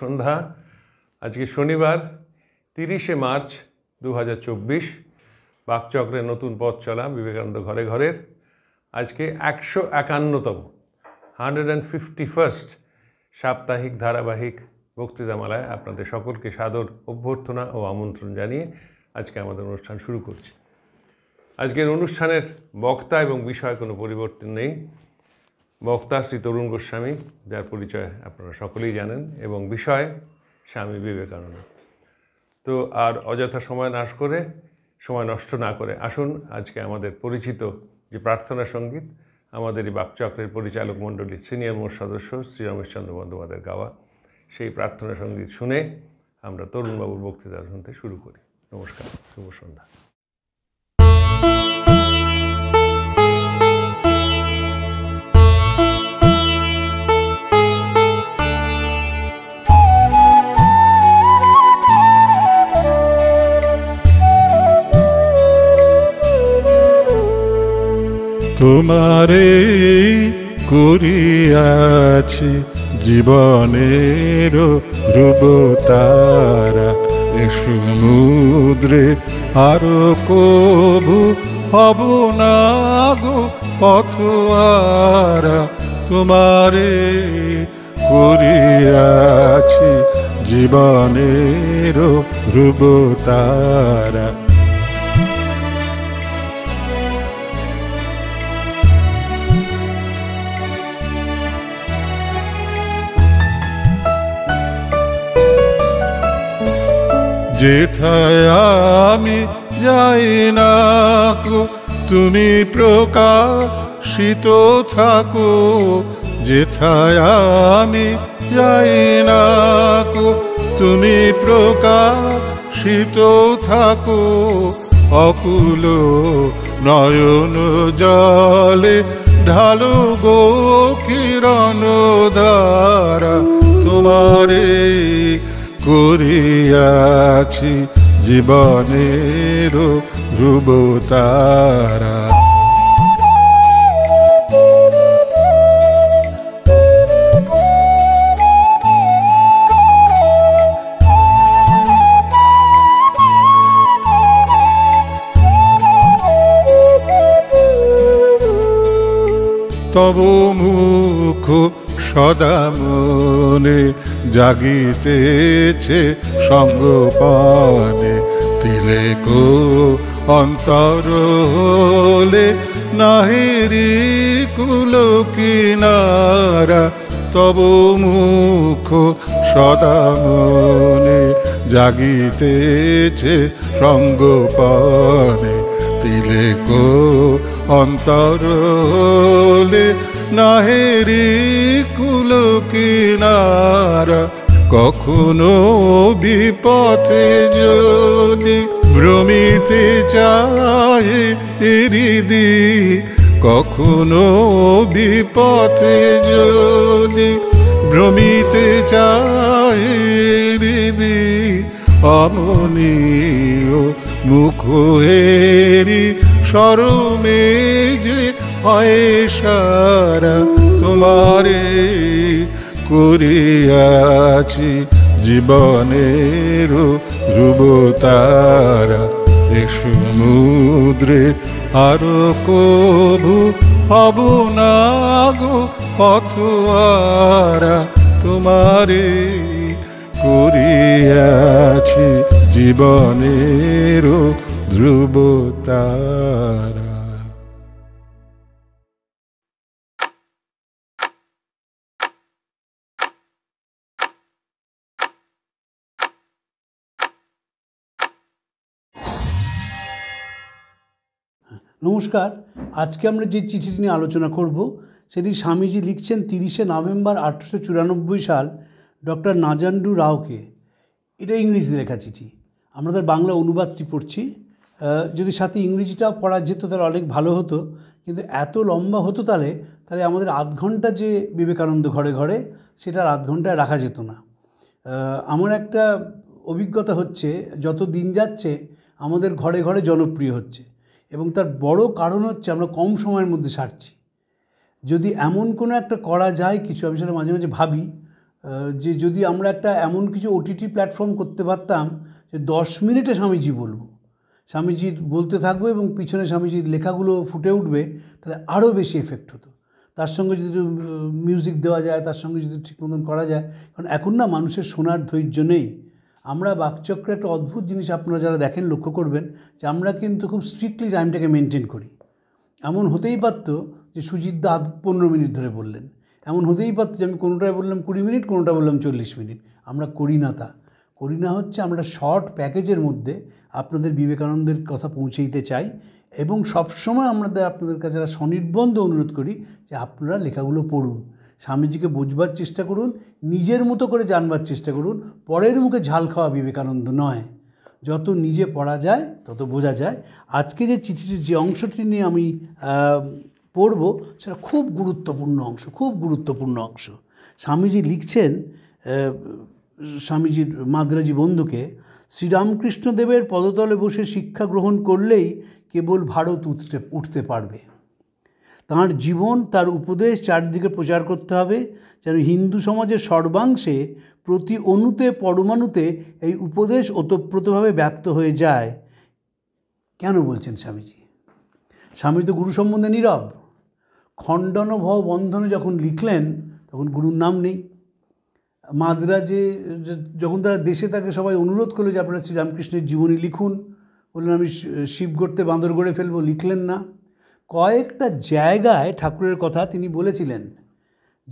সন্ধ্যা আজকে শনিবার তিরিশে মার্চ দু হাজার চব্বিশ বাকচক্রের নতুন পথ চলা বিবেকানন্দ ঘরে ঘরের আজকে একশো একান্নতম হান্ড্রেড অ্যান্ড ফিফটি ফার্স্ট সাপ্তাহিক ধারাবাহিক বক্তৃতামালায় আপনাদের সকলকে সাদর অভ্যর্থনা ও আমন্ত্রণ জানিয়ে আজকে আমাদের অনুষ্ঠান শুরু করছি আজকের অনুষ্ঠানের বক্তা এবং বিষয় কোনো পরিবর্তন নেই বক্তা শ্রী তরুণ গোস্বামী যার পরিচয় আপনারা সকলেই জানেন এবং বিষয় স্বামী বিবেকানন্দ তো আর অযথা সময় নাশ করে সময় নষ্ট না করে আসুন আজকে আমাদের পরিচিত যে প্রার্থনা সঙ্গীত আমাদের এই বাকচক্রের পরিচালক মণ্ডলীর সিনিয়র মোট সদস্য শ্রী রমেশচন্দ্র বন্দ্যোপাধ্যায়ের গাওয়া সেই প্রার্থনা সঙ্গীত শুনে আমরা তরুণবাবুর বক্তৃতা শুনতে শুরু করি নমস্কার শুভ সন্ধ্যা তোমারে করিয়াছি জীবনের ধ্রুব তারা এ সমুদ্রে আরো কবু হব না গো তোমারে করিয়াছি জীবনের ধ্রুব তারা যেথায় আমি যাই না তুমি প্রকাশিত থাকো যেথায় আমি যাই না তুমি প্রকাশিত থাকো অকুল নয়ন জলে ঢালো গো কিরণ দ্বারা তোমারে করিয়াছি জীবনের ধ্রুব তারা তব মুখ সদা মনে জাগিতেছে সঙ্গপানে তিলে কো অন্তর হলে নাহেরি কুল কিনারা তব মুখ সদা মনে জাগিতেছে সঙ্গপানে তিলে কো অন্তর হলে নাহেরি কুল কিনার কখনো বিপথে যদি ভ্রমিতে চাহে হৃদি কখনো বিপথে যদি ভ্রমিতে চাহে হৃদি অমনি মুখ হেরি সরমে যে হয় তোমারে করিয়াছি জীবনের যুবতারা এ সমুদ্রে আর কবু হব না গো পথুয়ারা তোমারে করিয়াছি জীবনের ধ্রুবতারা নমস্কার আজকে আমরা যে চিঠিটি নিয়ে আলোচনা করব সেটি স্বামীজি লিখছেন তিরিশে নভেম্বর আঠেরোশো চুরানব্বই সাল ডক্টর নাজান্ডু রাওকে এটা ইংরেজিতে লেখা চিঠি আমরা তার বাংলা অনুবাদটি পড়ছি যদি সাথে ইংরেজিটাও পড়া যেত তাহলে অনেক ভালো হতো কিন্তু এত লম্বা হতো তাহলে তাহলে আমাদের আধ ঘন্টা যে বিবেকানন্দ ঘরে ঘরে সেটা আর আধ ঘন্টায় রাখা যেত না আমার একটা অভিজ্ঞতা হচ্ছে যত দিন যাচ্ছে আমাদের ঘরে ঘরে জনপ্রিয় হচ্ছে এবং তার বড় কারণ হচ্ছে আমরা কম সময়ের মধ্যে সারছি যদি এমন কোনো একটা করা যায় কিছু আমি সেটা মাঝে মাঝে ভাবি যে যদি আমরা একটা এমন কিছু ওটিটি প্ল্যাটফর্ম করতে পারতাম যে দশ মিনিটে স্বামীজি বলবো স্বামীজির বলতে থাকবো এবং পিছনে স্বামীজির লেখাগুলো ফুটে উঠবে তাহলে আরও বেশি এফেক্ট হতো তার সঙ্গে যদি মিউজিক দেওয়া যায় তার সঙ্গে যদি ঠিক মতন করা যায় কারণ এখন না মানুষের শোনার ধৈর্য নেই আমরা বাকচক্র একটা অদ্ভুত জিনিস আপনারা যারা দেখেন লক্ষ্য করবেন যে আমরা কিন্তু খুব স্ট্রিক্টলি টাইমটাকে মেনটেন করি এমন হতেই পারত যে সুজিত দা পনেরো মিনিট ধরে বললেন এমন হতেই পারত যে আমি কোনোটায় বললাম কুড়ি মিনিট কোনোটা বললাম চল্লিশ মিনিট আমরা করি না তা করি না হচ্ছে আমরা শর্ট প্যাকেজের মধ্যে আপনাদের বিবেকানন্দের কথা পৌঁছে দিতে চাই এবং সবসময় আমাদের আপনাদের কাছে স্বনির্বন্ধ অনুরোধ করি যে আপনারা লেখাগুলো পড়ুন স্বামীজিকে বুঝবার চেষ্টা করুন নিজের মতো করে জানবার চেষ্টা করুন পরের মুখে ঝাল খাওয়া বিবেকানন্দ নয় যত নিজে পড়া যায় তত বোঝা যায় আজকে যে চিঠিটির যে অংশটি নিয়ে আমি পড়ব সেটা খুব গুরুত্বপূর্ণ অংশ খুব গুরুত্বপূর্ণ অংশ স্বামীজি লিখছেন স্বামীজির মাদ্রাজি বন্ধুকে শ্রীরামকৃষ্ণদেবের পদতলে বসে শিক্ষা গ্রহণ করলেই কেবল ভারত উঠতে উঠতে পারবে তাঁর জীবন তার উপদেশ চারদিকে প্রচার করতে হবে যেন হিন্দু সমাজের সর্বাংশে প্রতি অণুতে পরমাণুতে এই উপদেশ ওতপ্রোতভাবে ব্যপ্ত হয়ে যায় কেন বলছেন স্বামীজি স্বামী তো গুরু সম্বন্ধে নীরব খণ্ডন ভব বন্ধনে যখন লিখলেন তখন গুরুর নাম নেই মাদ্রাজে যখন তারা দেশে তাকে সবাই অনুরোধ করলো যে আপনারা শ্রীরামকৃষ্ণের জীবনী লিখুন বললেন আমি বাঁদর বান্দরগড়ে ফেলবো লিখলেন না কয়েকটা জায়গায় ঠাকুরের কথা তিনি বলেছিলেন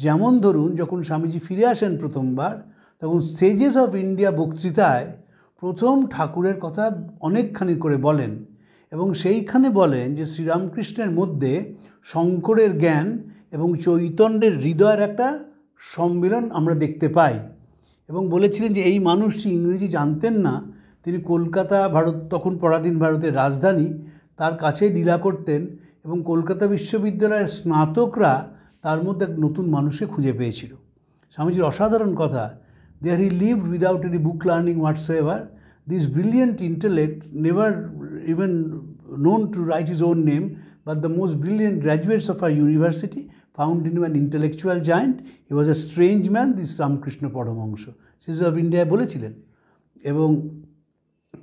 যেমন ধরুন যখন স্বামীজি ফিরে আসেন প্রথমবার তখন সেজেস অফ ইন্ডিয়া বক্তৃতায় প্রথম ঠাকুরের কথা অনেকখানি করে বলেন এবং সেইখানে বলেন যে শ্রীরামকৃষ্ণের মধ্যে শঙ্করের জ্ঞান এবং চৈতন্যের হৃদয়ের একটা সম্মিলন আমরা দেখতে পাই এবং বলেছিলেন যে এই মানুষটি ইংরেজি জানতেন না তিনি কলকাতা ভারত তখন পরাধীন ভারতের রাজধানী তার কাছে লীলা করতেন এবং কলকাতা বিশ্ববিদ্যালয়ের স্নাতকরা তার মধ্যে এক নতুন মানুষকে খুঁজে পেয়েছিল স্বামীজির অসাধারণ কথা there he live without any book learning whatsoever this brilliant intellect never even known to write his own name বা the most brilliant graduates of our university found in man intellectual giant he was a strange man this Ramakrishna Paramahansa সিজ অফ ইন্ডিয়ায় বলেছিলেন এবং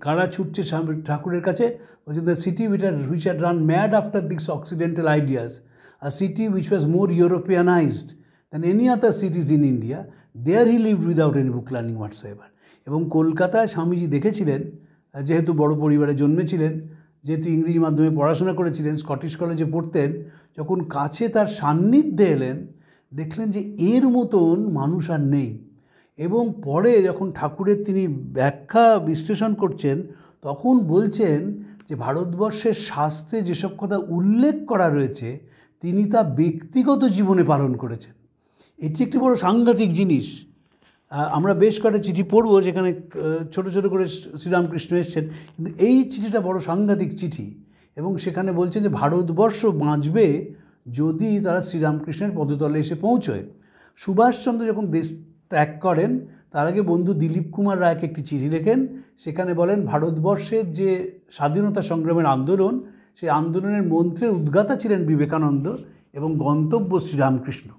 কারা ছুটছে ঠাকুরের কাছে বলছেন the city wit are which are ran mad after this occidental ideas a city which was more Europeanised than any other cities in India there he lived without any book learning ever এবং কলকাতায় স্বামীজি দেখেছিলেন যেহেতু বড় পরিবারে জন্মেছিলেন যেহেতু ইংরেজি মাধ্যমে পড়াশোনা করেছিলেন স্কটিশ কলেজে পড়তেন যখন কাছে তার সান্নিধ্যে এলেন দেখলেন যে এর মতন মানুষ আর নেই এবং পরে যখন ঠাকুরের তিনি ব্যাখ্যা বিশ্লেষণ করছেন তখন বলছেন যে ভারতবর্ষের শাস্ত্রে যেসব কথা উল্লেখ করা রয়েছে তিনি তা ব্যক্তিগত জীবনে পালন করেছেন এটি একটি বড় সাংঘাতিক জিনিস আমরা বেশ কয়েকটা চিঠি পড়ব যেখানে ছোট ছোট করে শ্রীরামকৃষ্ণ এসছেন কিন্তু এই চিঠিটা বড় সাংঘাতিক চিঠি এবং সেখানে বলছেন যে ভারতবর্ষ বাঁচবে যদি তারা শ্রীরামকৃষ্ণের পদতলে এসে পৌঁছয় সুভাষচন্দ্র যখন দেশ ত্যাগ করেন তার আগে বন্ধু দিলীপ কুমার রায়কে একটি চিঠি লেখেন সেখানে বলেন ভারতবর্ষের যে স্বাধীনতা সংগ্রামের আন্দোলন সেই আন্দোলনের মন্ত্রের উদ্গাতা ছিলেন বিবেকানন্দ এবং গন্তব্য শ্রীরামকৃষ্ণ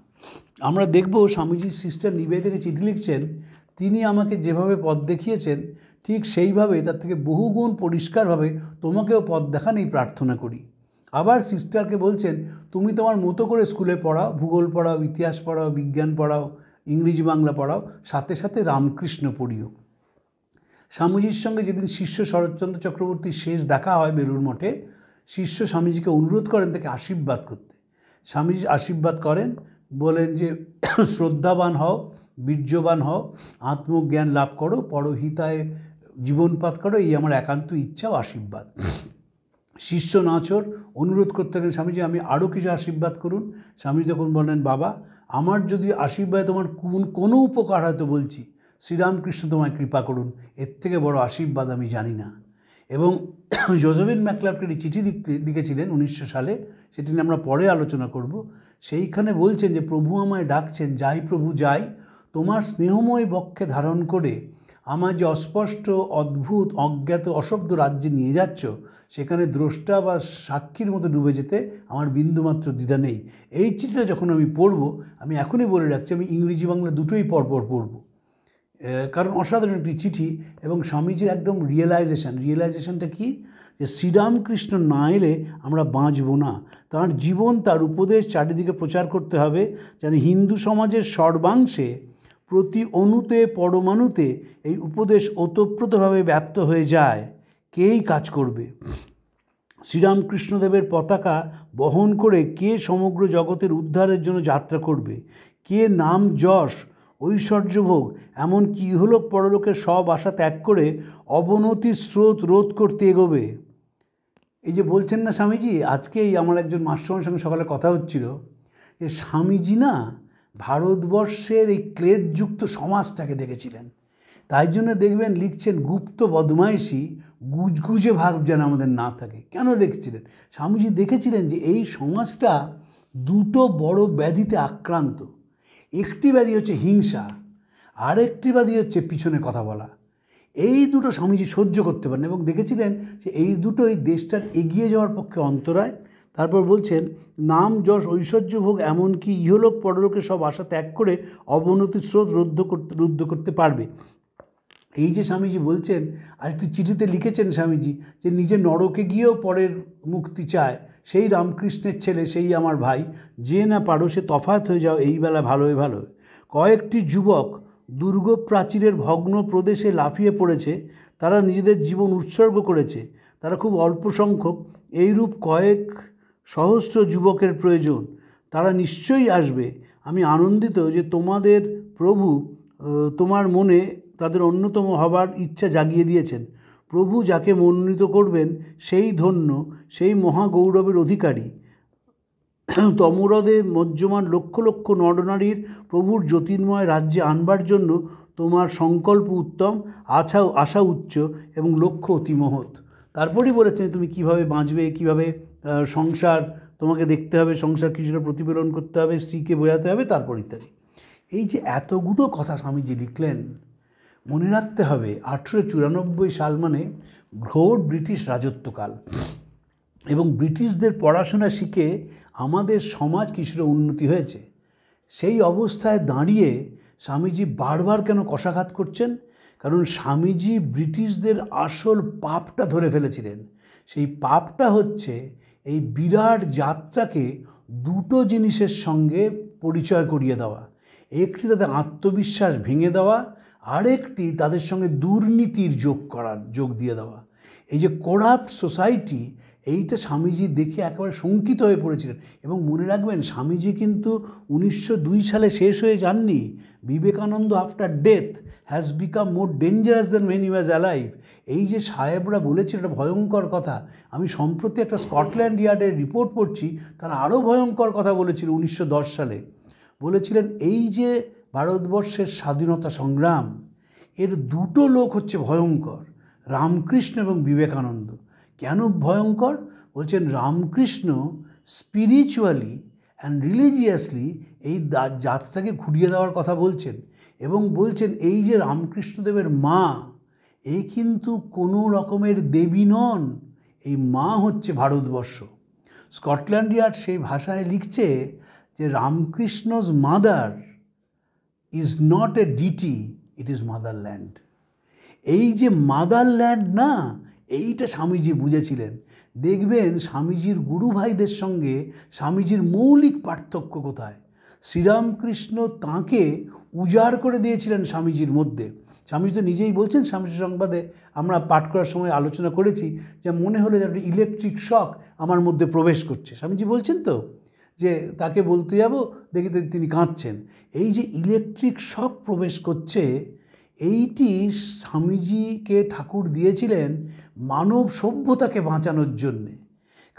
আমরা দেখব স্বামীজির সিস্টার নিবেদিতাকে চিঠি লিখছেন তিনি আমাকে যেভাবে পথ দেখিয়েছেন ঠিক সেইভাবে তার থেকে বহুগুণ পরিষ্কারভাবে তোমাকেও পথ দেখানেই প্রার্থনা করি আবার সিস্টারকে বলছেন তুমি তোমার মতো করে স্কুলে পড়াও ভূগোল পড়াও ইতিহাস পড়াও বিজ্ঞান পড়াও ইংরেজি বাংলা পড়াও সাথে সাথে রামকৃষ্ণ পড়িও স্বামীজির সঙ্গে যেদিন শিষ্য শরৎচন্দ্র চক্রবর্তীর শেষ দেখা হয় বেলুর মঠে শিষ্য স্বামীজিকে অনুরোধ করেন তাকে আশীর্বাদ করতে স্বামীজি আশীর্বাদ করেন বলেন যে শ্রদ্ধাবান হও বীর্যবান হও আত্মজ্ঞান লাভ করো পরহিতায় জীবনপাত করো এই আমার একান্ত ইচ্ছা ও আশীর্বাদ শিষ্য নাচর অনুরোধ করতে থাকেন স্বামীজি আমি আরও কিছু আশীর্বাদ করুন স্বামীজি তখন বলেন বাবা আমার যদি আশীর্বাদে তোমার কোন কোনো উপকার হয়তো বলছি শ্রীরামকৃষ্ণ তোমায় কৃপা করুন এর থেকে বড় আশীর্বাদ আমি জানি না এবং জোজেফিন ম্যাকলাবকে চিঠি লিখেছিলেন উনিশশো সালে সেটি নিয়ে আমরা পরে আলোচনা করব সেইখানে বলছেন যে প্রভু আমায় ডাকছেন যাই প্রভু যাই তোমার স্নেহময় বক্ষে ধারণ করে আমার যে অস্পষ্ট অদ্ভুত অজ্ঞাত অশব্দ রাজ্যে নিয়ে যাচ্ছ সেখানে দ্রষ্টা বা সাক্ষীর মতো ডুবে যেতে আমার বিন্দুমাত্র দ্বিধা নেই এই চিঠিটা যখন আমি পড়ব আমি এখনই বলে রাখছি আমি ইংরেজি বাংলা দুটোই পরপর পড়ব কারণ অসাধারণ একটি চিঠি এবং স্বামীজির একদম রিয়েলাইজেশান রিয়েলাইজেশানটা কি যে শ্রীরামকৃষ্ণ না এলে আমরা বাঁচব না তার জীবন তার উপদেশ চারিদিকে প্রচার করতে হবে যেন হিন্দু সমাজের সর্বাংশে প্রতি অণুতে পরমাণুতে এই উপদেশ ওতপ্রোতভাবে ব্যপ্ত হয়ে যায় কেই কাজ করবে শ্রীরামকৃষ্ণদেবের পতাকা বহন করে কে সমগ্র জগতের উদ্ধারের জন্য যাত্রা করবে কে নাম যশ ঐশ্বর্যভোগ এমনকি ইহলোক পরলোকের সব আশা ত্যাগ করে অবনতির স্রোত রোধ করতে এগোবে এই যে বলছেন না স্বামীজি আজকেই আমার একজন মাস্টারমার সঙ্গে সকালে কথা হচ্ছিল যে স্বামীজি না ভারতবর্ষের এই ক্লেদযুক্ত সমাজটাকে দেখেছিলেন তাই জন্য দেখবেন লিখছেন গুপ্ত বদমাইশি গুজগুজে ভাব যেন আমাদের না থাকে কেন লিখছিলেন স্বামীজি দেখেছিলেন যে এই সমাজটা দুটো বড় ব্যাধিতে আক্রান্ত একটি ব্যাধি হচ্ছে হিংসা আরেকটি ব্যাধি হচ্ছে পিছনে কথা বলা এই দুটো স্বামীজি সহ্য করতে পারেন এবং দেখেছিলেন যে এই দুটোই দেশটার এগিয়ে যাওয়ার পক্ষে অন্তরায় তারপর বলছেন নাম যশ ঐশ্বর্যভোগ এমনকি ইহলোক পরলোকে সব আশা ত্যাগ করে অবনতির স্রোত রুদ্ধ করতে রুদ্ধ করতে পারবে এই যে স্বামীজি বলছেন আর একটি চিঠিতে লিখেছেন স্বামীজি যে নিজে নরকে গিয়েও পরের মুক্তি চায় সেই রামকৃষ্ণের ছেলে সেই আমার ভাই যে না পারো সে তফাত হয়ে যাও এই বেলা ভালোয় ভালো কয়েকটি যুবক দুর্গ প্রাচীরের ভগ্ন প্রদেশে লাফিয়ে পড়েছে তারা নিজেদের জীবন উৎসর্গ করেছে তারা খুব অল্প সংখ্যক এইরূপ কয়েক সহস্র যুবকের প্রয়োজন তারা নিশ্চয়ই আসবে আমি আনন্দিত যে তোমাদের প্রভু তোমার মনে তাদের অন্যতম হবার ইচ্ছা জাগিয়ে দিয়েছেন প্রভু যাকে মনোনীত করবেন সেই ধন্য সেই মহাগৌরবের অধিকারী তমরদে মজ্জমান লক্ষ লক্ষ নরনারীর প্রভুর জ্যোতির্ময় রাজ্যে আনবার জন্য তোমার সংকল্প উত্তম আছা আশা উচ্চ এবং লক্ষ্য অতি মহৎ তারপরেই বলেছেন তুমি কিভাবে বাঁচবে কিভাবে সংসার তোমাকে দেখতে হবে সংসার কিছুটা প্রতিফলন করতে হবে স্ত্রীকে বোঝাতে হবে তারপর ইত্যাদি এই যে এতগুলো কথা স্বামীজি লিখলেন মনে রাখতে হবে আঠেরো চুরানব্বই সাল মানে ঘোর ব্রিটিশ রাজত্বকাল এবং ব্রিটিশদের পড়াশোনা শিখে আমাদের সমাজ কিছুটা উন্নতি হয়েছে সেই অবস্থায় দাঁড়িয়ে স্বামীজি বারবার কেন কষাঘাত করছেন কারণ স্বামীজি ব্রিটিশদের আসল পাপটা ধরে ফেলেছিলেন সেই পাপটা হচ্ছে এই বিরাট যাত্রাকে দুটো জিনিসের সঙ্গে পরিচয় করিয়ে দেওয়া একটি তাদের আত্মবিশ্বাস ভেঙে দেওয়া আরেকটি তাদের সঙ্গে দুর্নীতির যোগ করার যোগ দিয়ে দেওয়া এই যে করাপ্ট সোসাইটি এইটা স্বামীজি দেখে একেবারে শঙ্কিত হয়ে পড়েছিলেন এবং মনে রাখবেন স্বামীজি কিন্তু উনিশশো সালে শেষ হয়ে যাননি Vivekananda after death has become more dangerous than when he was alive এই যে সাহেবরা বলেছে এটা ভয়ঙ্কর কথা আমি সম্প্রতি একটা স্কটল্যান্ড ইয়ার্ডের রিপোর্ট পড়ছি তারা আরও ভয়ঙ্কর কথা বলেছিল উনিশশো সালে বলেছিলেন এই যে ভারতবর্ষের স্বাধীনতা সংগ্রাম এর দুটো লোক হচ্ছে ভয়ঙ্কর রামকৃষ্ণ এবং বিবেকানন্দ কেন ভয়ঙ্কর বলছেন রামকৃষ্ণ স্পিরিচুয়ালি অ্যান্ড রিলিজিয়াসলি এই জাতটাকে ঘুরিয়ে দেওয়ার কথা বলছেন এবং বলছেন এই যে রামকৃষ্ণদেবের মা এ কিন্তু কোনো রকমের দেবী নন এই মা হচ্ছে ভারতবর্ষ স্কটল্যান্ড ইয়ার্ড সেই ভাষায় লিখছে যে রামকৃষ্ণজ mother is not a deity it is motherland এই যে মাদারল্যান্ড না এইটা স্বামীজি বুঝেছিলেন দেখবেন স্বামীজির গুরু ভাইদের সঙ্গে স্বামীজির মৌলিক পার্থক্য কোথায় শ্রীরামকৃষ্ণ তাঁকে উজাড় করে দিয়েছিলেন স্বামীজির মধ্যে স্বামীজি তো নিজেই বলছেন স্বামীজি সংবাদে আমরা পাঠ করার সময় আলোচনা করেছি যে মনে হলো যে একটা ইলেকট্রিক শখ আমার মধ্যে প্রবেশ করছে স্বামীজি বলছেন তো যে তাকে বলতে যাব দেখি তিনি কাঁদছেন এই যে ইলেকট্রিক শখ প্রবেশ করছে এইটি স্বামীজিকে ঠাকুর দিয়েছিলেন মানব সভ্যতাকে বাঁচানোর জন্যে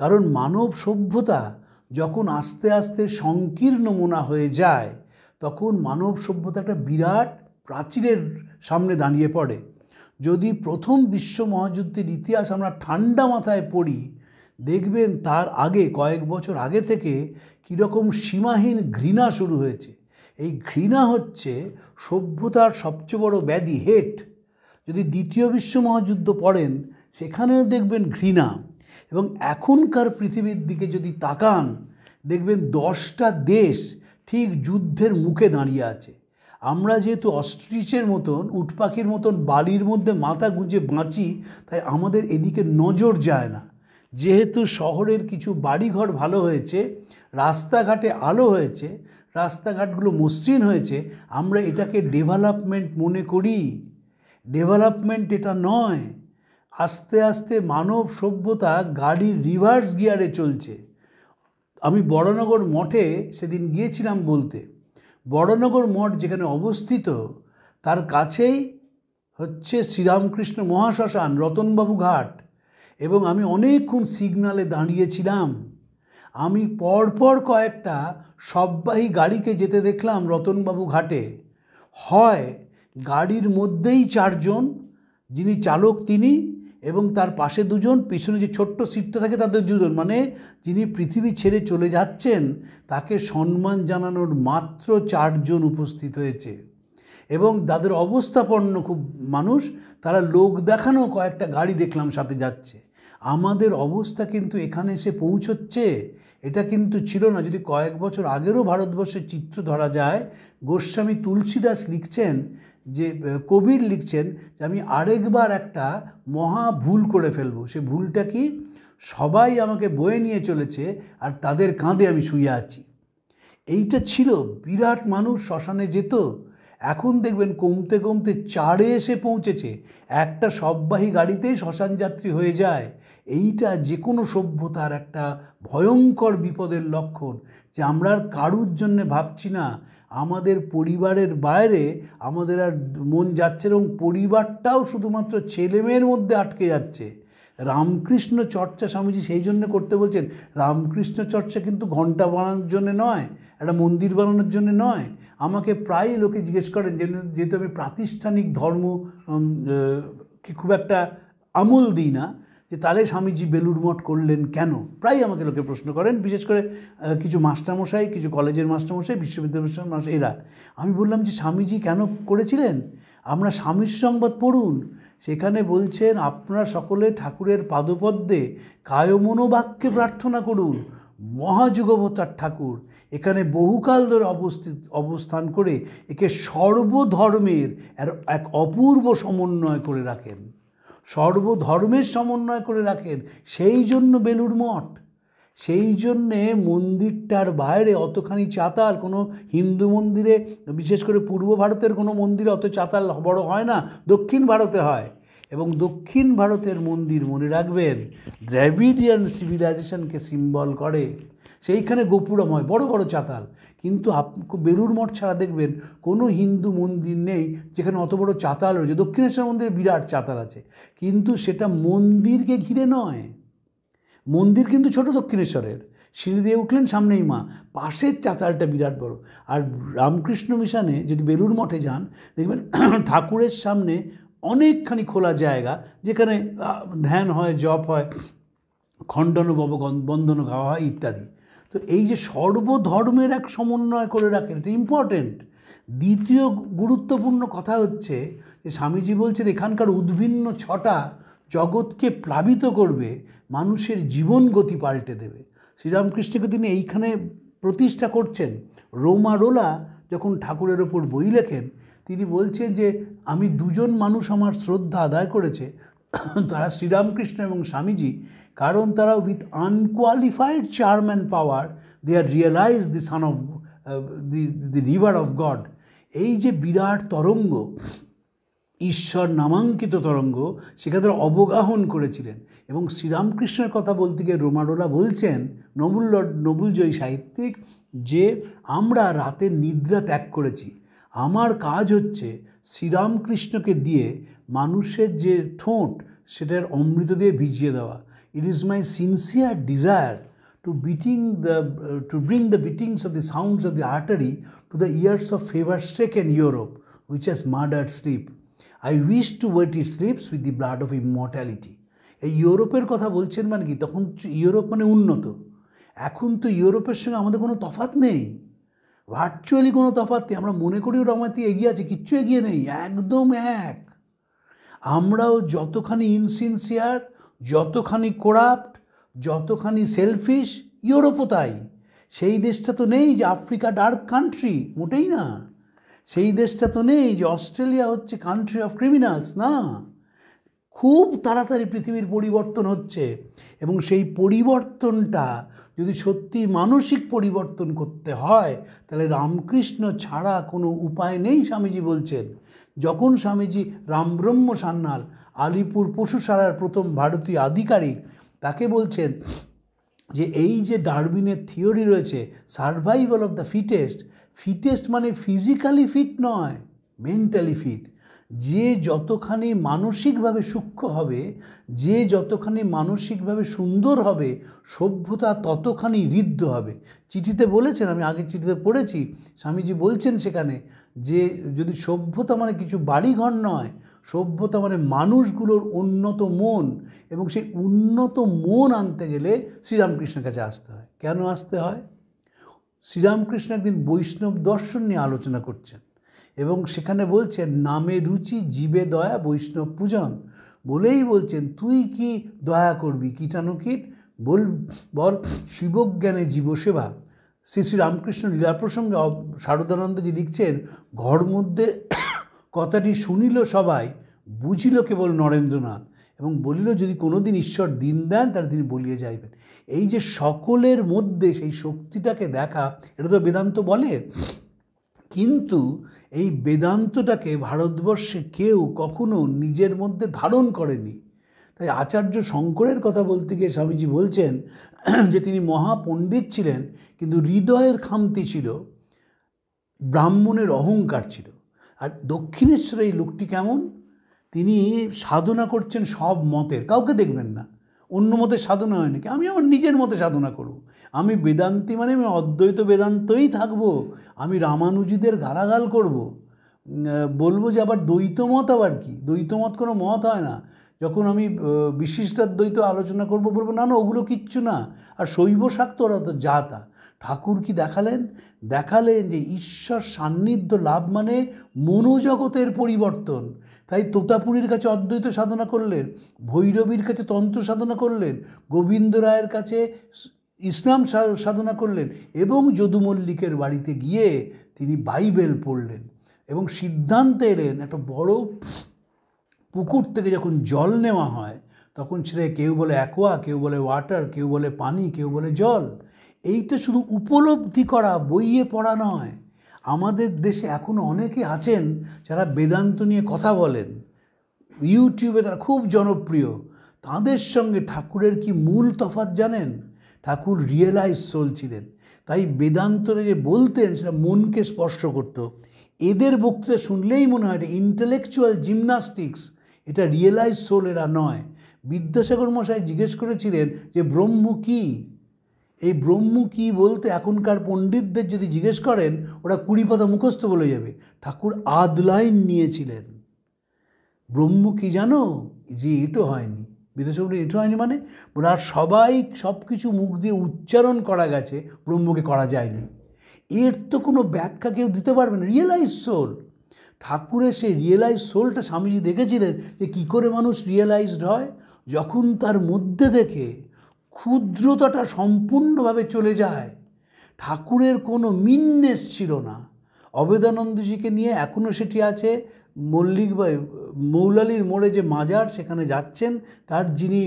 কারণ মানব সভ্যতা যখন আস্তে আস্তে সংকীর্ণ মোনা হয়ে যায় তখন মানব সভ্যতা একটা বিরাট প্রাচীরের সামনে দাঁড়িয়ে পড়ে যদি প্রথম বিশ্ব মহাযুদ্ধের ইতিহাস আমরা ঠান্ডা মাথায় পড়ি দেখবেন তার আগে কয়েক বছর আগে থেকে কীরকম সীমাহীন ঘৃণা শুরু হয়েছে এই ঘৃণা হচ্ছে সভ্যতার সবচেয়ে বড় ব্যাধি হেট যদি দ্বিতীয় বিশ্ব মহাযুদ্ধ পড়েন সেখানেও দেখবেন ঘৃণা এবং এখনকার পৃথিবীর দিকে যদি তাকান দেখবেন দশটা দেশ ঠিক যুদ্ধের মুখে দাঁড়িয়ে আছে আমরা যেহেতু অস্ট্রিচের মতন উটপাখির মতন বালির মধ্যে মাথা গুঁজে বাঁচি তাই আমাদের এদিকে নজর যায় না যেহেতু শহরের কিছু বাড়িঘর ভালো হয়েছে রাস্তাঘাটে আলো হয়েছে রাস্তাঘাটগুলো মসৃণ হয়েছে আমরা এটাকে ডেভেলপমেন্ট মনে করি ডেভেলপমেন্ট এটা নয় আস্তে আস্তে মানব সভ্যতা গাড়ির রিভার্স গিয়ারে চলছে আমি বড়নগর মঠে সেদিন গিয়েছিলাম বলতে বড়নগর মঠ যেখানে অবস্থিত তার কাছেই হচ্ছে শ্রীরামকৃষ্ণ মহাশ্মশান রতনবাবু ঘাট এবং আমি অনেকক্ষণ সিগনালে দাঁড়িয়েছিলাম আমি পরপর কয়েকটা সববাহী গাড়িকে যেতে দেখলাম রতনবাবু ঘাটে হয় গাড়ির মধ্যেই চারজন যিনি চালক তিনি এবং তার পাশে দুজন পিছনে যে ছোট্ট সিটটা থাকে তাদের দুজন মানে যিনি পৃথিবী ছেড়ে চলে যাচ্ছেন তাকে সম্মান জানানোর মাত্র চারজন উপস্থিত হয়েছে এবং তাদের অবস্থাপন্ন খুব মানুষ তারা লোক দেখানো কয়েকটা গাড়ি দেখলাম সাথে যাচ্ছে আমাদের অবস্থা কিন্তু এখানে এসে পৌঁছচ্ছে এটা কিন্তু ছিল না যদি কয়েক বছর আগেরও ভারতবর্ষের চিত্র ধরা যায় গোস্বামী তুলসীদাস লিখছেন যে কবির লিখছেন যে আমি আরেকবার একটা মহা ভুল করে ফেলবো সে ভুলটা কি সবাই আমাকে বয়ে নিয়ে চলেছে আর তাদের কাঁধে আমি শুয়ে আছি এইটা ছিল বিরাট মানুষ শ্মশানে যেত এখন দেখবেন কমতে কমতে চারে এসে পৌঁছেছে একটা সববাহী গাড়িতেই শ্মশান যাত্রী হয়ে যায় এইটা যে কোনো সভ্যতার একটা ভয়ঙ্কর বিপদের লক্ষণ যে আমরা আর কারুর জন্যে ভাবছি না আমাদের পরিবারের বাইরে আমাদের আর মন যাচ্ছে এবং পরিবারটাও শুধুমাত্র ছেলেমেয়ের মধ্যে আটকে যাচ্ছে রামকৃষ্ণ চর্চা স্বামীজি সেই জন্য করতে বলছেন রামকৃষ্ণ চর্চা কিন্তু ঘন্টা বানানোর জন্য নয় একটা মন্দির বানানোর জন্য নয় আমাকে প্রায় লোকে জিজ্ঞেস করেন যে যেহেতু আমি প্রাতিষ্ঠানিক ধর্ম কি খুব একটা আমূল দিই না যে তাহলে স্বামীজি বেলুর মঠ করলেন কেন প্রায় আমাকে লোকে প্রশ্ন করেন বিশেষ করে কিছু মাস্টারমশাই কিছু কলেজের মাস্টারমশাই বিশ্ববিদ্যালয়ের মাস্টার এরা আমি বললাম যে স্বামীজি কেন করেছিলেন আমরা স্বামীর সংবাদ পড়ুন সেখানে বলছেন আপনারা সকলে ঠাকুরের পাদপদ্মে কায়মনোবাক্যে প্রার্থনা করুন মহাযুগবতার ঠাকুর এখানে বহুকাল ধরে অবস্থিত অবস্থান করে একে সর্বধর্মের এক অপূর্ব সমন্বয় করে রাখেন সর্বধর্মের সমন্বয় করে রাখেন সেই জন্য বেলুড় মঠ সেই জন্যে মন্দিরটার বাইরে অতখানি চাতাল কোনো হিন্দু মন্দিরে বিশেষ করে পূর্ব ভারতের কোনো মন্দিরে অত চাতাল বড় হয় না দক্ষিণ ভারতে হয় এবং দক্ষিণ ভারতের মন্দির মনে রাখবেন দ্রাভিডিয়ান সিভিলাইজেশনকে সিম্বল করে সেইখানে গোপুরম হয় বড় বড় চাতাল কিন্তু আপ বেরুর মঠ ছাড়া দেখবেন কোনো হিন্দু মন্দির নেই যেখানে অত বড় চাতাল রয়েছে দক্ষিণেশ্বর মন্দিরে বিরাট চাতাল আছে কিন্তু সেটা মন্দিরকে ঘিরে নয় মন্দির কিন্তু ছোট দক্ষিণেশ্বরের সিঁড়ি দিয়ে উঠলেন সামনেই মা পাশের চাতালটা বিরাট বড় আর রামকৃষ্ণ মিশনে যদি বেলুর মঠে যান দেখবেন ঠাকুরের সামনে অনেকখানি খোলা জায়গা যেখানে ধ্যান হয় জপ হয় খণ্ডন বব বন্দন গাওয়া হয় ইত্যাদি তো এই যে সর্বধর্মের এক সমন্বয় করে রাখেন এটা ইম্পর্টেন্ট দ্বিতীয় গুরুত্বপূর্ণ কথা হচ্ছে যে স্বামীজি বলছেন এখানকার উদ্ভিন্ন ছটা জগৎকে প্লাবিত করবে মানুষের জীবন গতি পাল্টে দেবে শ্রীরামকৃষ্ণকে তিনি এইখানে প্রতিষ্ঠা করছেন রোমারোলা যখন ঠাকুরের ওপর বই লেখেন তিনি বলছেন যে আমি দুজন মানুষ আমার শ্রদ্ধা আদায় করেছে তারা শ্রীরামকৃষ্ণ এবং স্বামীজি কারণ তারা with unqualified chairman power they are realise the son of the the river of God এই যে বিরাট তরঙ্গ ঈশ্বর নামাঙ্কিত তরঙ্গ সেখানে অবগাহন করেছিলেন এবং শ্রীরামকৃষ্ণের কথা বলতে গিয়ে রোমাডোলা বলছেন নবুল নবুলজয়ী সাহিত্যিক যে আমরা রাতে নিদ্রা ত্যাগ করেছি আমার কাজ হচ্ছে শ্রীরামকৃষ্ণকে দিয়ে মানুষের যে ঠোঁট সেটার অমৃত দিয়ে ভিজিয়ে দেওয়া it is my sincere desire to beating the to bring the beatings of of sounds of of artery to the ears of fever stricken stricken Europe which has murdered sleep I wish to wet it sleeps with the blood of immortality এই ইউরোপের কথা বলছেন মানে কি তখন Europe মানে উন্নত এখন তো ইউরোপের সঙ্গে আমাদের কোনো তফাত নেই ভার্চুয়ালি কোনো তফাত নেই আমরা মনে করি ওরা আমার এগিয়ে আছে কিচ্ছু এগিয়ে নেই একদম এক আমরাও যতখানি ইনসিনসিয়ার যতখানি করাপ্ট যতখানি সেলফিশ ইউরোপও তাই সেই দেশটা তো নেই যে আফ্রিকা ডার্ক কান্ট্রি মোটেই না সেই দেশটা তো নেই যে অস্ট্রেলিয়া হচ্ছে কান্ট্রি অফ ক্রিমিনালস না খুব তাড়াতাড়ি পৃথিবীর পরিবর্তন হচ্ছে এবং সেই পরিবর্তনটা যদি সত্যি মানসিক পরিবর্তন করতে হয় তাহলে রামকৃষ্ণ ছাড়া কোনো উপায় নেই স্বামীজি বলছেন যখন স্বামীজি রামব্রহ্ম সান্যাল আলিপুর পশুশালার প্রথম ভারতীয় আধিকারিক তাকে বলছেন যে এই যে ডারবিনের থিওরি রয়েছে survival of the fittest fittest মানে ফিজিক্যালি ফিট নয় মেন্টালি ফিট যে যতখানি মানসিকভাবে সূক্ষ্ম হবে যে যতখানি মানসিকভাবে সুন্দর হবে সভ্যতা ততখানি হৃদ্ধ হবে চিঠিতে বলেছেন আমি আগে চিঠিতে পড়েছি স্বামীজি বলছেন সেখানে যে যদি সভ্যতা মানে কিছু বাড়িঘর নয় সভ্যতা মানে মানুষগুলোর উন্নত মন এবং সেই উন্নত মন আনতে গেলে শ্রীরামকৃষ্ণের কাছে আসতে হয় কেন আসতে হয় শ্রীরামকৃষ্ণ একদিন বৈষ্ণব দর্শন নিয়ে আলোচনা করছেন এবং সেখানে বলছেন নামে রুচি জীবে দয়া বৈষ্ণব পূজন বলেই বলছেন তুই কি দয়া করবি কীটানুকীট বল বল শিবজ্ঞানে জীবসেবা শ্রী শ্রী রামকৃষ্ণ লীলা প্রসঙ্গে শারদানন্দজি লিখছেন ঘর মধ্যে কথাটি শুনিল সবাই বুঝিল কেবল নরেন্দ্রনাথ এবং বলিল যদি কোনো দিন ঈশ্বর দিন দেন তাহলে তিনি বলিয়ে যাইবেন এই যে সকলের মধ্যে সেই শক্তিটাকে দেখা এটা তো বেদান্ত বলে কিন্তু এই বেদান্তটাকে ভারতবর্ষে কেউ কখনো নিজের মধ্যে ধারণ করেনি তাই আচার্য শঙ্করের কথা বলতে গিয়ে স্বামীজি বলছেন যে তিনি মহাপণ্ডিত ছিলেন কিন্তু হৃদয়ের খামতি ছিল ব্রাহ্মণের অহংকার ছিল আর দক্ষিণেশ্বর এই লোকটি কেমন তিনি সাধনা করছেন সব মতের কাউকে দেখবেন না অন্য মতে সাধনা হয় নাকি আমি আমার নিজের মতে সাধনা করব আমি বেদান্তি মানে আমি অদ্বৈত বেদান্তই থাকব আমি রামানুজিদের গালাগাল করব। বলবো যে আবার দ্বৈতমত আবার কি দ্বৈতমত কোনো মত হয় না যখন আমি বিশিষ্টার দ্বৈত আলোচনা করব বলবো না না ওগুলো কিচ্ছু না আর শৈব শাক্ত ওরা তো যা তা ঠাকুর কি দেখালেন দেখালেন যে ঈশ্বর সান্নিধ্য লাভ মানে মনোজগতের পরিবর্তন তাই তোতাপুরীর কাছে অদ্বৈত সাধনা করলেন ভৈরবীর কাছে তন্ত্র সাধনা করলেন গোবিন্দ রায়ের কাছে ইসলাম সাধনা করলেন এবং যদু মল্লিকের বাড়িতে গিয়ে তিনি বাইবেল পড়লেন এবং সিদ্ধান্তে এলেন একটা বড় পুকুর থেকে যখন জল নেওয়া হয় তখন সেটা কেউ বলে অ্যাকোয়া কেউ বলে ওয়াটার কেউ বলে পানি কেউ বলে জল এইটা শুধু উপলব্ধি করা বইয়ে পড়া নয় আমাদের দেশে এখনও অনেকে আছেন যারা বেদান্ত নিয়ে কথা বলেন ইউটিউবে তারা খুব জনপ্রিয় তাদের সঙ্গে ঠাকুরের কি মূল তফাত জানেন ঠাকুর রিয়েলাইজ সোল ছিলেন তাই বেদান্তরে যে বলতেন সেটা মনকে স্পর্শ করত এদের বক্তৃতা শুনলেই মনে হয় এটা ইন্টেলেকচুয়াল জিমনাস্টিক্স এটা রিয়েলাইজ সোল এরা নয় বিদ্যাসাগর মশাই জিজ্ঞেস করেছিলেন যে ব্রহ্ম কী এই ব্রহ্ম কি বলতে এখনকার পণ্ডিতদের যদি জিজ্ঞেস করেন ওরা কুড়ি পাতা মুখস্থ বলে যাবে ঠাকুর আদলাইন লাইন নিয়েছিলেন ব্রহ্ম কি জানো যে এটো হয়নি বিদেশে এটা হয়নি মানে? মানে আর সবাই সব কিছু মুখ দিয়ে উচ্চারণ করা গেছে ব্রহ্মকে করা যায়নি এর তো কোনো ব্যাখ্যা কেউ দিতে পারবে না রিয়েলাইজ সোল ঠাকুরের সেই রিয়েলাইজ সোলটা স্বামীজি দেখেছিলেন যে কী করে মানুষ রিয়েলাইজড হয় যখন তার মধ্যে থেকে ক্ষুদ্রতাটা সম্পূর্ণভাবে চলে যায় ঠাকুরের কোনো মিননেস ছিল না অবেদানন্দজিকে নিয়ে এখনও সেটি আছে মল্লিক বা মৌলালির মোড়ে যে মাজার সেখানে যাচ্ছেন তার যিনি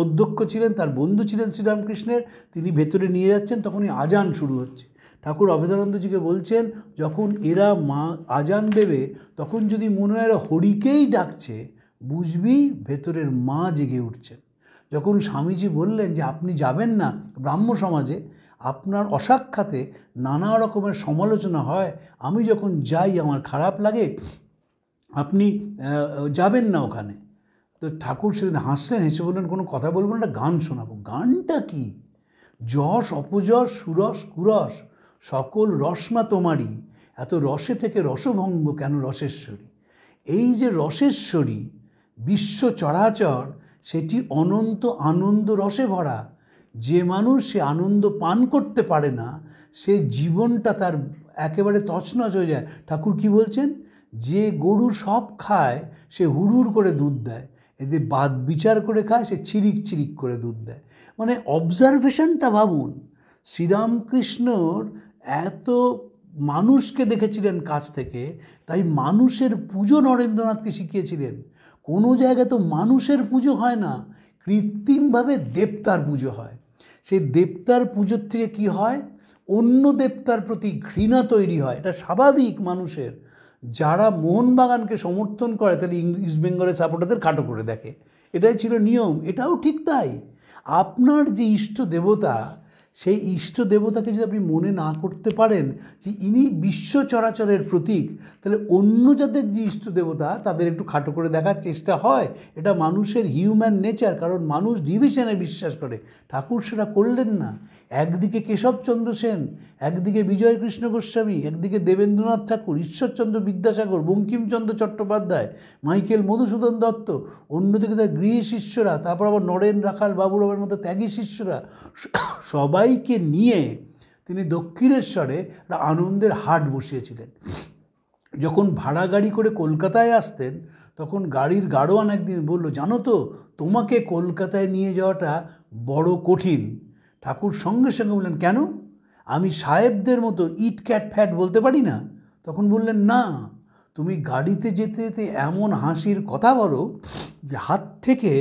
অধ্যক্ষ ছিলেন তার বন্ধু ছিলেন শ্রীরামকৃষ্ণের তিনি ভেতরে নিয়ে যাচ্ছেন তখনই আজান শুরু হচ্ছে ঠাকুর অবেদানন্দজিকে বলছেন যখন এরা মা আজান দেবে তখন যদি মনে হয় এরা হরিকেই ডাকছে বুঝবি ভেতরের মা জেগে উঠছেন যখন স্বামীজি বললেন যে আপনি যাবেন না ব্রাহ্ম সমাজে আপনার অসাক্ষাতে নানা রকমের সমালোচনা হয় আমি যখন যাই আমার খারাপ লাগে আপনি যাবেন না ওখানে তো ঠাকুর সেদিন হাসলেন হেসে বললেন কোনো কথা বলবো না গান শোনাবো গানটা কি যশ অপযশ সুরস কুরস সকল রসমা তোমারই এত রসে থেকে রসভঙ্গ কেন রসেশ্বরী এই যে রসেশ্বরী বিশ্ব চরাচর সেটি অনন্ত আনন্দ রসে ভরা যে মানুষ সে আনন্দ পান করতে পারে না সে জীবনটা তার একেবারে তছনছ হয়ে যায় ঠাকুর কি বলছেন যে গরু সব খায় সে হুড়ুড় করে দুধ দেয় এদের বাদ বিচার করে খায় সে ছিরিক ছিরিক করে দুধ দেয় মানে অবজারভেশনটা ভাবুন শ্রীরামকৃষ্ণর এত মানুষকে দেখেছিলেন কাছ থেকে তাই মানুষের পুজো নরেন্দ্রনাথকে শিখিয়েছিলেন কোনো জায়গায় তো মানুষের পুজো হয় না কৃত্রিমভাবে দেবতার পুজো হয় সেই দেবতার পুজোর থেকে কি হয় অন্য দেবতার প্রতি ঘৃণা তৈরি হয় এটা স্বাভাবিক মানুষের যারা মোহনবাগানকে সমর্থন করে তাহলে ইস্ট বেঙ্গলের সাপোর্টারদের খাটো করে দেখে এটাই ছিল নিয়ম এটাও ঠিক তাই আপনার যে ইষ্ট দেবতা সেই ইষ্ট দেবতাকে যদি আপনি মনে না করতে পারেন যে ইনি বিশ্ব চরাচরের প্রতীক তাহলে অন্য জাতের যে ইষ্ট দেবতা তাদের একটু খাটো করে দেখার চেষ্টা হয় এটা মানুষের হিউম্যান নেচার কারণ মানুষ ডিভিশনে বিশ্বাস করে ঠাকুর সেটা করলেন না একদিকে কেশবচন্দ্র সেন একদিকে বিজয়কৃষ্ণ গোস্বামী একদিকে দেবেন্দ্রনাথ ঠাকুর ঈশ্বরচন্দ্র বিদ্যাসাগর বঙ্কিমচন্দ্র চট্টোপাধ্যায় মাইকেল মধুসূদন দত্ত অন্যদিকে তার গৃহী শিষ্যরা তারপর আবার নরেন রাখাল বাবুরাবের মতো ত্যাগী শিষ্যরা সবাই সবাইকে নিয়ে তিনি দক্ষিণেশ্বরে একটা আনন্দের হাট বসিয়েছিলেন যখন ভাড়া গাড়ি করে কলকাতায় আসতেন তখন গাড়ির গাড়োয়ান একদিন বলল জানো তো তোমাকে কলকাতায় নিয়ে যাওয়াটা বড় কঠিন ঠাকুর সঙ্গে সঙ্গে বললেন কেন আমি সাহেবদের মতো ইট ক্যাট ফ্যাট বলতে পারি না তখন বললেন না তুমি গাড়িতে যেতে যেতে এমন হাসির কথা বলো যে হাত থেকে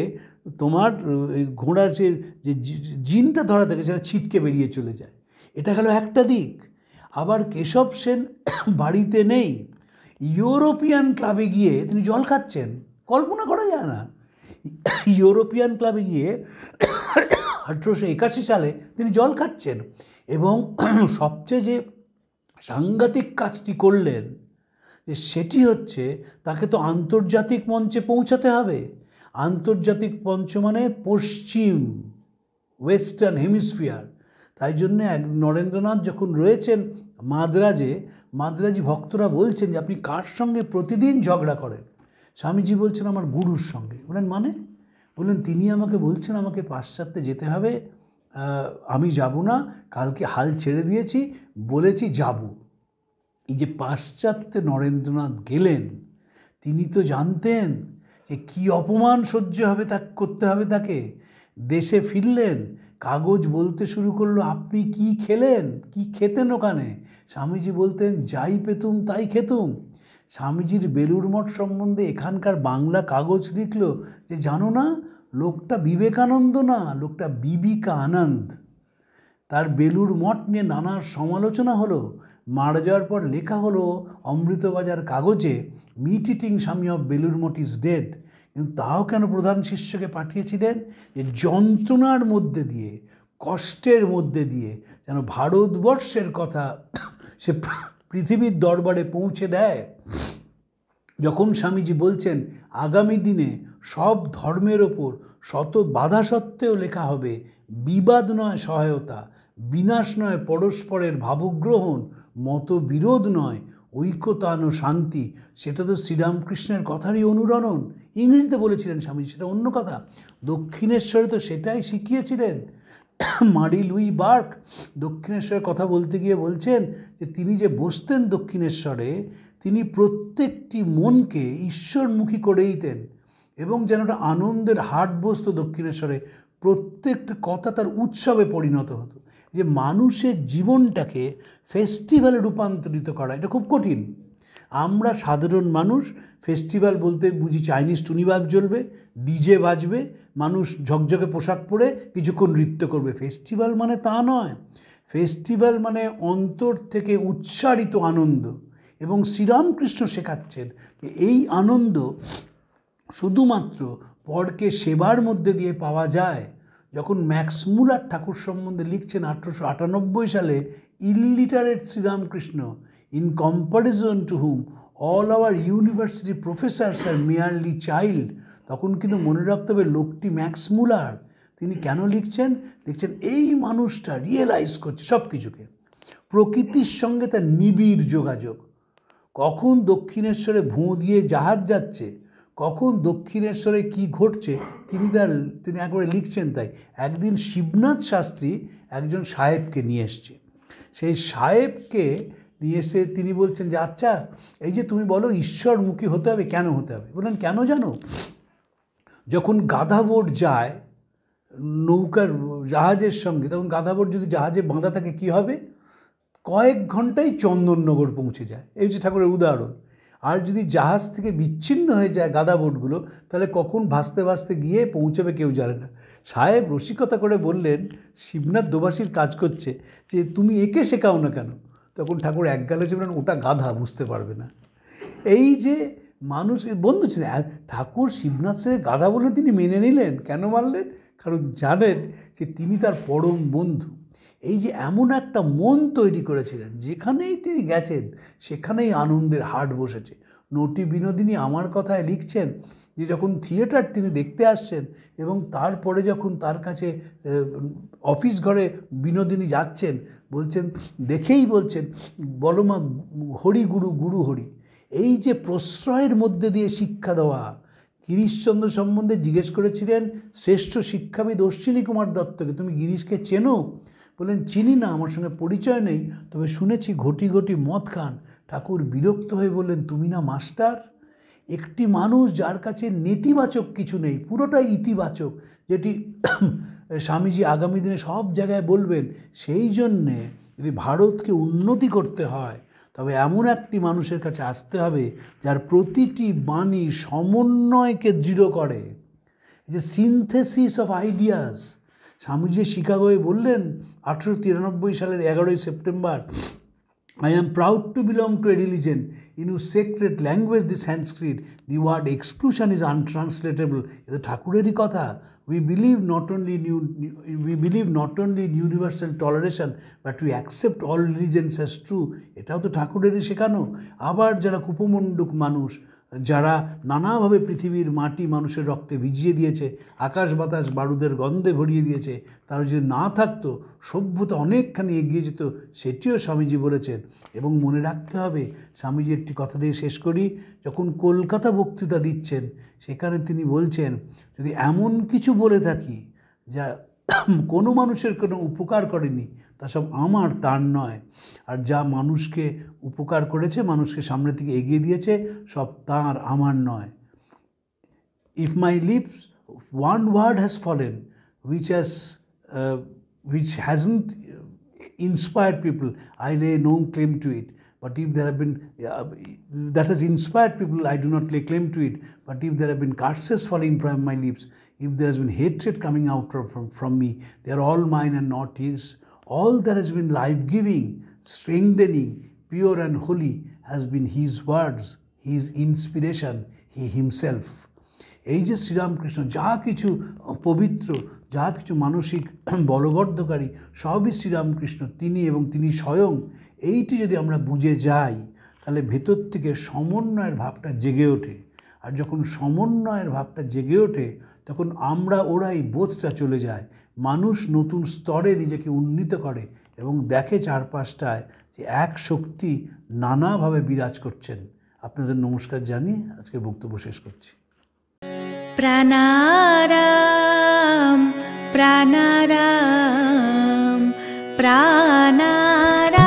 তোমার ঘোড়ার যে যে জিনটা ধরা থাকে সেটা ছিটকে বেরিয়ে চলে যায় এটা গেল একটা দিক আবার কেশব সেন বাড়িতে নেই ইউরোপিয়ান ক্লাবে গিয়ে তিনি জল খাচ্ছেন কল্পনা করা যায় না ইউরোপিয়ান ক্লাবে গিয়ে আঠেরোশো একাশি সালে তিনি জল খাচ্ছেন এবং সবচেয়ে যে সাংঘাতিক কাজটি করলেন যে সেটি হচ্ছে তাকে তো আন্তর্জাতিক মঞ্চে পৌঁছাতে হবে আন্তর্জাতিক মঞ্চ মানে পশ্চিম ওয়েস্টার্ন হেমিসফিয়ার তাই জন্য এক নরেন্দ্রনাথ যখন রয়েছেন মাদ্রাজে মাদ্রাজি ভক্তরা বলছেন যে আপনি কার সঙ্গে প্রতিদিন ঝগড়া করেন স্বামীজি বলছেন আমার গুরুর সঙ্গে বলেন মানে বললেন তিনি আমাকে বলছেন আমাকে পাশ্চাত্যে যেতে হবে আমি যাব না কালকে হাল ছেড়ে দিয়েছি বলেছি যাবো এই যে পাশ্চাত্যে নরেন্দ্রনাথ গেলেন তিনি তো জানতেন যে কি অপমান সহ্য হবে তা করতে হবে তাকে দেশে ফিরলেন কাগজ বলতে শুরু করলো আপনি কি খেলেন কি খেতেন ওখানে স্বামীজি বলতেন যাই পেতুম তাই খেতুম স্বামীজির বেলুড় মঠ সম্বন্ধে এখানকার বাংলা কাগজ লিখল যে জানো না লোকটা বিবেকানন্দ না লোকটা বিবিকা আনন্দ তার বেলুর মঠ নিয়ে নানা সমালোচনা হলো মারা যাওয়ার পর লেখা হলো অমৃতবাজার কাগজে meat eating Swami of Belur Math is dead কিন্তু তাও কেন প্রধান শিষ্যকে পাঠিয়েছিলেন যে যন্ত্রণার মধ্যে দিয়ে কষ্টের মধ্যে দিয়ে যেন ভারতবর্ষের কথা সে পৃথিবীর দরবারে পৌঁছে দেয় যখন স্বামীজি বলছেন আগামী দিনে সব ধর্মের ওপর শত বাধা সত্ত্বেও লেখা হবে বিবাদ নয় সহায়তা বিনাশ নয় পরস্পরের ভাবগ্রহণ মতবিরোধ নয় ঐক্যতান ও শান্তি সেটা তো শ্রীরামকৃষ্ণের কথারই অনুরণন ইংরেজিতে বলেছিলেন স্বামীজি সেটা অন্য কথা দক্ষিণেশ্বরে তো সেটাই শিখিয়েছিলেন মারি লুই বার্ক দক্ষিণেশ্বরের কথা বলতে গিয়ে বলছেন যে তিনি যে বসতেন দক্ষিণেশ্বরে তিনি প্রত্যেকটি মনকে ঈশ্বরমুখী করে দিতেন এবং যেন একটা আনন্দের হাট বস্ত দক্ষিণেশ্বরে প্রত্যেকটা কথা তার উৎসবে পরিণত হতো যে মানুষের জীবনটাকে ফেস্টিভ্যালে রূপান্তরিত করা এটা খুব কঠিন আমরা সাধারণ মানুষ ফেস্টিভ্যাল বলতে বুঝি চাইনিজ টুনিবাব জ্বলবে ডিজে বাজবে মানুষ ঝকঝকে পোশাক পরে কিছুক্ষণ নৃত্য করবে ফেস্টিভ্যাল মানে তা নয় ফেস্টিভ্যাল মানে অন্তর থেকে উচ্চারিত আনন্দ এবং শ্রীরামকৃষ্ণ শেখাচ্ছেন এই আনন্দ শুধুমাত্র পরকে সেবার মধ্যে দিয়ে পাওয়া যায় যখন ম্যাক্সমুলার ঠাকুর সম্বন্ধে লিখছেন আঠেরোশো আটানব্বই সালে illiterate Sri Ramakrishna in comparison to whom all our university professors are merely child তখন কিন্তু মনে রাখতে হবে লোকটি ম্যাক্সমুলার তিনি কেন লিখছেন দেখছেন এই মানুষটা রিয়েলাইজ করছে সব কিছুকে প্রকৃতির সঙ্গে তার নিবিড় যোগাযোগ কখন দক্ষিণেশ্বরে ভুঁ দিয়ে জাহাজ যাচ্ছে কখন দক্ষিণেশ্বরে কি ঘটছে তিনি তার তিনি একবারে লিখছেন তাই একদিন শিবনাথ শাস্ত্রী একজন সাহেবকে নিয়ে এসছে সেই সাহেবকে নিয়ে এসে তিনি বলছেন যে আচ্ছা এই যে তুমি বলো ঈশ্বরমুখী হতে হবে কেন হতে হবে বললেন কেন জানো যখন গাধাবোট যায় নৌকার জাহাজের সঙ্গে তখন গাধাবোট যদি জাহাজে বাঁধা থাকে কি হবে কয়েক ঘন্টায় চন্দননগর পৌঁছে যায় এই যে ঠাকুরের উদাহরণ আর যদি জাহাজ থেকে বিচ্ছিন্ন হয়ে যায় গাদা বোটগুলো তাহলে কখন ভাসতে ভাসতে গিয়ে পৌঁছবে কেউ জানে না সাহেব রসিকতা করে বললেন শিবনাথ দোবাসীর কাজ করছে যে তুমি একে শেখাও না কেন তখন ঠাকুর এক গালে বললেন ওটা গাধা বুঝতে পারবে না এই যে মানুষ বন্ধু ছিলেন ঠাকুর শিবনাথ সাহেব গাধা বলে তিনি মেনে নিলেন কেন মানলেন কারণ জানেন যে তিনি তার পরম বন্ধু এই যে এমন একটা মন তৈরি করেছিলেন যেখানেই তিনি গেছেন সেখানেই আনন্দের হাট বসেছে নটি বিনোদিনী আমার কথায় লিখছেন যে যখন থিয়েটার তিনি দেখতে আসছেন এবং তারপরে যখন তার কাছে অফিস ঘরে বিনোদিনী যাচ্ছেন বলছেন দেখেই বলছেন বলমা হরি গুরু গুরু হরি এই যে প্রশ্রয়ের মধ্যে দিয়ে শিক্ষা দেওয়া গিরিশচন্দ্র সম্বন্ধে জিজ্ঞেস করেছিলেন শ্রেষ্ঠ শিক্ষাবিদ অশ্বিনী কুমার দত্তকে তুমি গিরিশকে চেনো বললেন চিনি না আমার সঙ্গে পরিচয় নেই তবে শুনেছি ঘটি ঘটি মদ খান ঠাকুর বিরক্ত হয়ে বললেন তুমি না মাস্টার একটি মানুষ যার কাছে নেতিবাচক কিছু নেই পুরোটাই ইতিবাচক যেটি স্বামীজি আগামী দিনে সব জায়গায় বলবেন সেই জন্যে যদি ভারতকে উন্নতি করতে হয় তবে এমন একটি মানুষের কাছে আসতে হবে যার প্রতিটি বাণী সমন্বয়কে দৃঢ় করে যে সিনথেসিস অফ আইডিয়াস স্বামীজি শিকাগোয় বললেন আঠেরো তিরানব্বই সালের এগারোই September I am proud to belong to a religion in whose sacred language the Sanskrit the word exclusion is untranslatable এটা ঠাকুরেরই কথা we believe not only new we believe not only universal toleration but we accept all religions as true এটাও তো ঠাকুরেরই শেখানো আবার যারা কুপমণ্ডুক মানুষ যারা নানাভাবে পৃথিবীর মাটি মানুষের রক্তে ভিজিয়ে দিয়েছে আকাশ বাতাস বারুদের গন্ধে ভরিয়ে দিয়েছে তারা যদি না থাকতো সভ্যতা অনেকখানি এগিয়ে যেত সেটিও স্বামীজি বলেছেন এবং মনে রাখতে হবে স্বামীজি একটি কথা দিয়ে শেষ করি যখন কলকাতা বক্তৃতা দিচ্ছেন সেখানে তিনি বলছেন যদি এমন কিছু বলে থাকি যা কোনো মানুষের কোনো উপকার করেনি তা সব আমার তার নয় আর যা মানুষকে উপকার করেছে মানুষকে সামনের থেকে এগিয়ে দিয়েছে সব তার আমার নয় if my lips one word has fallen which has which hasn't inspired people I lay no claim to it But if there have been, uh, that has inspired people, I do not lay claim to it. But if there have been curses falling from my lips, if there has been hatred coming out from, from me, they are all mine and not his. All that has been life giving, strengthening, pure and holy has been his words, his inspiration, he himself. এই যে শ্রীরামকৃষ্ণ যা কিছু পবিত্র যাহা কিছু মানসিক বলবর্ধকারী সবই শ্রীরামকৃষ্ণ তিনি এবং তিনি স্বয়ং এইটি যদি আমরা বুঝে যাই তাহলে ভেতর থেকে সমন্বয়ের ভাবটা জেগে ওঠে আর যখন সমন্বয়ের ভাবটা জেগে ওঠে তখন আমরা ওরাই বোধটা চলে যায় মানুষ নতুন স্তরে নিজেকে উন্নীত করে এবং দেখে চারপাশটায় যে এক শক্তি নানাভাবে বিরাজ করছেন আপনাদের নমস্কার জানিয়ে আজকে বক্তব্য শেষ করছি প্রাণারাম प्राणाराम प्राणारा